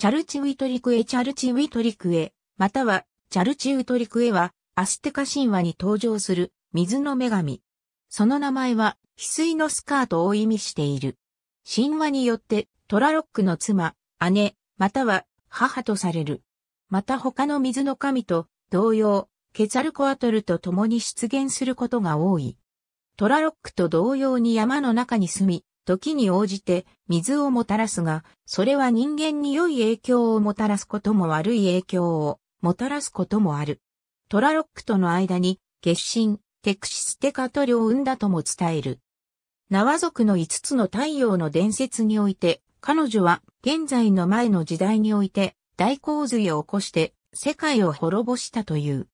チャルチウィトリクエチャルチウィトリクエ、またはチャルチウトリクエはアステカ神話に登場する水の女神。その名前は翡翠のスカートを意味している。神話によってトラロックの妻、姉、または母とされる。また他の水の神と同様、ケツァルコアトルと共に出現することが多い。トラロックと同様に山の中に住み、時に応じて水をもたらすが、それは人間に良い影響をもたらすことも悪い影響をもたらすこともある。トラロックとの間に月神、テクシステカトリを生んだとも伝える。縄族の5つの太陽の伝説において、彼女は現在の前の時代において大洪水を起こして世界を滅ぼしたという。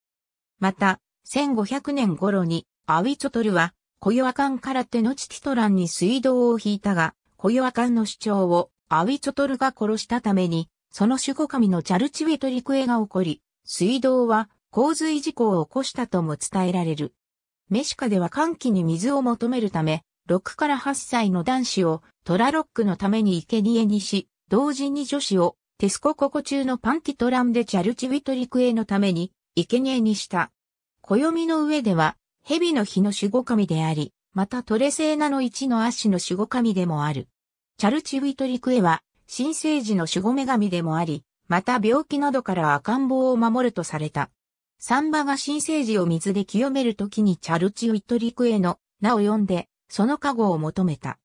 また、1500年頃にアウィチョトルはコヨアカンから手のチティトランに水道を引いたが、コヨアカンの主張をアウィチョトルが殺したために、その守護神のチャルチウェトリクエが起こり、水道は洪水事故を起こしたとも伝えられる。メシカでは寒気に水を求めるため、6から8歳の男子をトラロックのために生贄にし、同時に女子をテスコココ中のパンティトランでチャルチウィトリクエのために生贄にした。暦の上では蛇の日の守護神であり、またトレセーナの一の足の守護神でもある。チャルチウィトリクエは、新生児の守護女神でもあり、また病気などから赤ん坊を守るとされた。サンバが新生児を水で清めるときにチャルチウィトリクエの名を呼んで、その加護を求めた。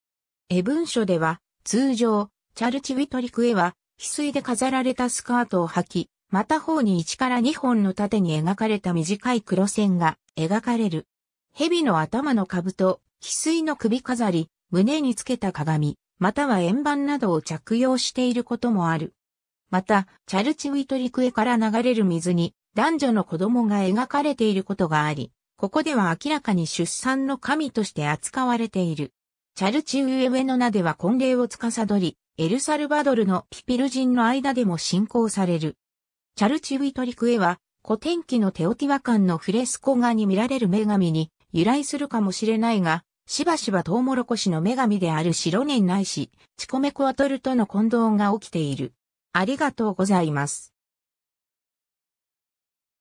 絵文書では、通常、チャルチウィトリクエは、翡翠で飾られたスカートを履き、また方に1から2本の縦に描かれた短い黒線が描かれる。蛇の頭の兜、翡翠の首飾り、胸につけた鏡、または円盤などを着用していることもある。また、チャルチウィトリクエから流れる水に男女の子供が描かれていることがあり、ここでは明らかに出産の神として扱われている。チャルチウエウェの名では婚礼を司り、エルサルバドルのピピル人の間でも信仰される。チャルチウィトリクエは、古典記のテオティワカンのフレスコ画に見られる女神に由来するかもしれないが、しばしばトウモロコシの女神である白年ないし、チコメコアトルとの混同が起きている。ありがとうございます。